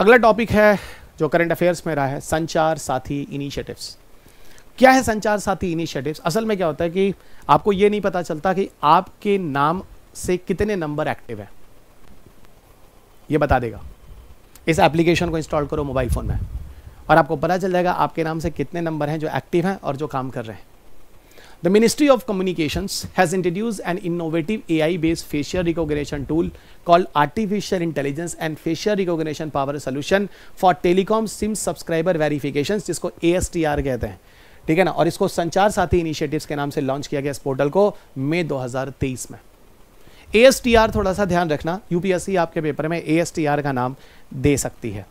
अगला टॉपिक है जो करंट अफेयर्स में रहा है संचार साथी इनिशिएटिव्स क्या है संचार साथी इनिशिएटिव्स असल में क्या होता है कि आपको ये नहीं पता चलता कि आपके नाम से कितने नंबर एक्टिव है ये बता देगा इस एप्लीकेशन को इंस्टॉल करो मोबाइल फ़ोन में और आपको पता चल जाएगा आपके नाम से कितने नंबर हैं जो एक्टिव हैं और जो काम कर रहे हैं The Ministry of Communications has introduced an innovative AI-based facial recognition tool called Artificial Intelligence and Facial Recognition Power Solution for Telecom SIM Subscriber Verifications जिसको ASTR कहते हैं ठीक है ना और इसको संचार साथी इनिशिएटिव्स के नाम से लॉन्च किया गया इस पोर्टल को मई 2023 में ASTR थोड़ा सा ध्यान रखना यूपीएससी आपके पेपर में ASTR का नाम दे सकती है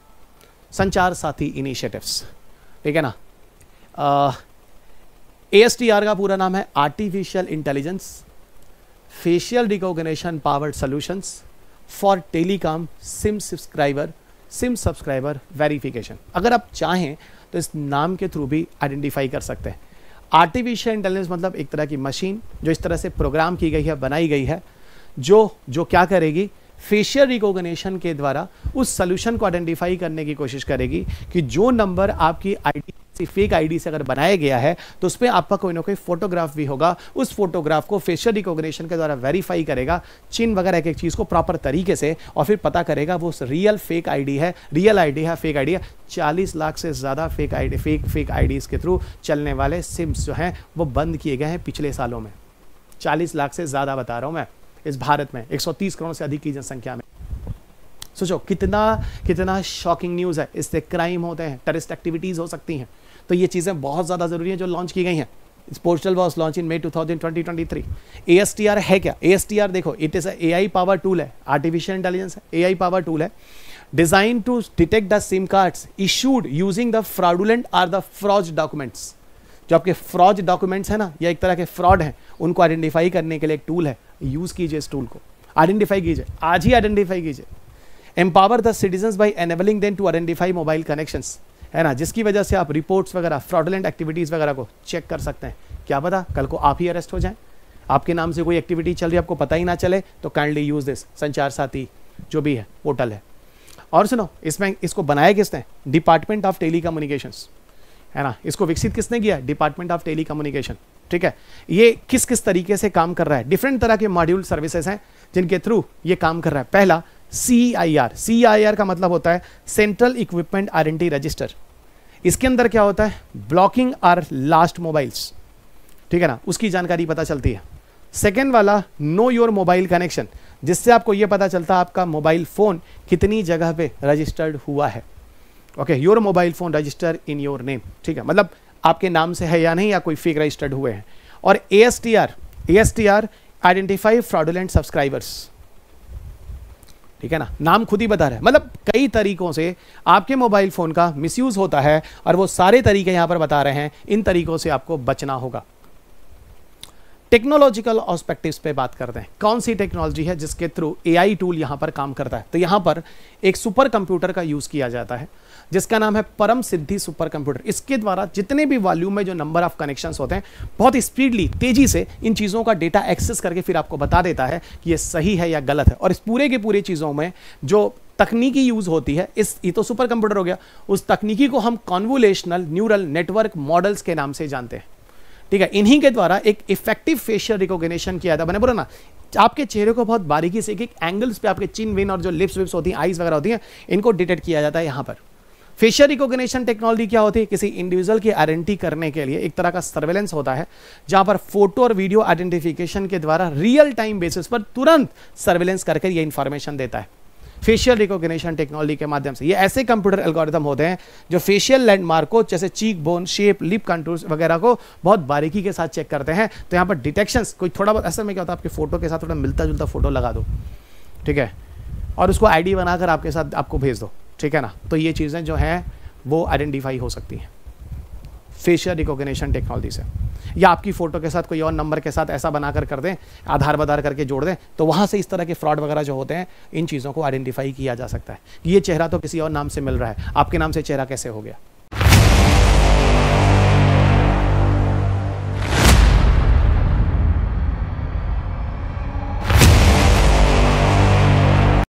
संचार साथी इनिशिएटिव्स ठीक है ना एएसटीआर का पूरा नाम है artificial intelligence facial recognition powered solutions for telecom SIM subscriber SIM subscriber verification अगर आप चाहें तो इस नाम के थ्रू भी आइडेंटिफाई कर सकते हैं आर्टिफिशियल इंटेलिजेंस मतलब एक तरह की मशीन जो इस तरह से प्रोग्राम की गई है बनाई गई है जो जो क्या करेगी फेशियल रिकॉग्निशन के द्वारा उस सोल्यूशन को आइडेंटिफाई करने की कोशिश करेगी कि जो नंबर आपकी आईडी फेक आईडी से अगर बनाया गया है तो उस पर आपका कोई ना कोई फोटोग्राफ भी होगा उस फोटोग्राफ को फेशियल रिकॉग्निशन के द्वारा वेरीफाई करेगा चिन्ह वगैरह एक एक चीज़ को प्रॉपर तरीके से और फिर पता करेगा वो रियल फेक आईडी है रियल आईडी है फेक आईडी है चालीस लाख से ज़्यादा fake I fake fake IDs के थ्रू चलने वाले सिम्स जो हैं वो बंद किए गए हैं पिछले सालों में चालीस लाख से ज़्यादा बता रहा हूँ मैं इस भारत में 130 करोड़ से अधिक की जनसंख्या में सोचो कितना कितना शॉकिंग न्यूज़ है इससे क्राइम होते हैं टेरिस्ट एक्टिविटीज़ हो सकती हैं तो ये चीज़ें बहुत ज़्यादा ज़रूरी हैं जो लॉन्च की गई हैं portal was launch in May two thousand twenty है क्या ए देखो it is A I power tool है आर्टिफिशियल इंटेलिजेंस है ए आई पावर टूल है design to detect the SIM cards issued using the fraudulent or the forged documents जो आपके फ्रॉज documents हैं ना या एक तरह के फ्रॉड हैं उनको आइडेंटिफाई करने के लिए एक टूल है यूज़ कीजिए इस टूल को आइडेंटिफाई कीजिए आज ही आइडेंटिफाई कीजिए empower the citizen by enabling then to identify mobile connections है ना जिसकी वजह से आप रिपोर्ट्स वगैरह फ्रॉडलेंट एक्टिविटीज़ वगैरह को चेक कर सकते हैं क्या पता कल को आप ही अरेस्ट हो जाएं आपके नाम से कोई एक्टिविटी चल रही है आपको पता ही ना चले तो काइंडली यूज़ दिस संचार साथी जो भी है पोर्टल है और सुनो इसमें इसको बनाया किसने डिपार्टमेंट ऑफ टेली है ना इसको विकसित किसने किया डिपार्टमेंट ऑफ टेली ठीक है ये किस किस तरीके से काम कर रहा है डिफरेंट तरह के मॉड्यूल सर्विसेज हैं जिनके थ्रू ये काम कर रहा है पहला सी I R C I R का मतलब होता है सेंट्रल इक्विपमेंट आइडेंटिटी रजिस्टर इसके अंदर क्या होता है ब्लॉकिंग आर लास्ट मोबाइल्स ठीक है ना उसकी जानकारी पता चलती है सेकेंड वाला नो योर मोबाइल कनेक्शन जिससे आपको यह पता चलता है आपका मोबाइल फ़ोन कितनी जगह पे रजिस्टर्ड हुआ है okay your mobile phone register in your name ठीक है मतलब आपके नाम से है या नहीं या कोई फेक रजिस्टर्ड हुए हैं और A S T R A S T R identify fraudulent subscribers ठीक है ना नाम खुद ही बता रहा है मतलब कई तरीकों से आपके मोबाइल फ़ोन का मिसयूज़ होता है और वो सारे तरीके यहां पर बता रहे हैं इन तरीकों से आपको बचना होगा टेक्नोलॉजिकल ऑस्पेक्टिव पे बात करते हैं कौन सी टेक्नोलॉजी है जिसके थ्रू एआई टूल यहां पर काम करता है तो यहां पर एक सुपर कंप्यूटर का यूज़ किया जाता है जिसका नाम है परम सिद्धि सुपर कंप्यूटर इसके द्वारा जितने भी वॉल्यूम में जो नंबर ऑफ कनेक्शंस होते हैं बहुत ही स्पीडली तेजी से इन चीज़ों का डेटा एक्सेस करके फिर आपको बता देता है कि ये सही है या गलत है और इस पूरे के पूरे चीज़ों में जो तकनीकी यूज होती है इस ये तो सुपर कंप्यूटर हो गया उस तकनीकी को हम कॉन्वुलेशनल न्यूरल नेटवर्क मॉडल्स के नाम से जानते हैं ठीक है इन्हीं के द्वारा एक इफेक्टिव फेशियल रिकॉग्निशन किया था मैंने बोला ना आपके चेहरे को बहुत बारीकी से एक एक एंगल्स पे आपके चिन विन और जो लिप्स विप्स होती हैं आईज वगैरह होती हैं इनको डिटेक्ट किया जाता है यहाँ पर फेशियल रिकॉग्निशन टेक्नोलॉजी क्या होती है किसी इंडिविजुअल की आइडेंटी करने के लिए एक तरह का सर्वेलेंस होता है जहां पर फोटो और वीडियो आइडेंटिफिकेशन के द्वारा रियल टाइम बेसिस पर तुरंत सर्वेलेंस करके ये इन्फॉर्मेशन देता है फेशियल रिकॉग्निशन टेक्नोलॉजी के माध्यम से ये ऐसे कंप्यूटर एल्गोरिथम होते हैं जो फेशियल लैंडमार्क को जैसे cheek bone shape lip contours वगैरह को बहुत बारीकी के साथ चेक करते हैं तो यहाँ पर डिटेक्शन कोई थोड़ा बहुत ऐसा में क्या होता है आपके फोटो के साथ थोड़ा मिलता जुलता फोटो लगा दो ठीक है और उसको आईडी बनाकर आपके साथ आपको भेज दो ठीक है ना तो ये चीज़ें जो हैं वो आइडेंटिफाई हो सकती हैं फेशियल रिकॉग्निशन टेक्नोलॉजी से या आपकी फ़ोटो के साथ कोई और नंबर के साथ ऐसा बनाकर कर दें आधार बधार करके जोड़ दें तो वहाँ से इस तरह के फ्रॉड वगैरह जो होते हैं इन चीज़ों को आइडेंटिफाई किया जा सकता है ये चेहरा तो किसी और नाम से मिल रहा है आपके नाम से चेहरा कैसे हो गया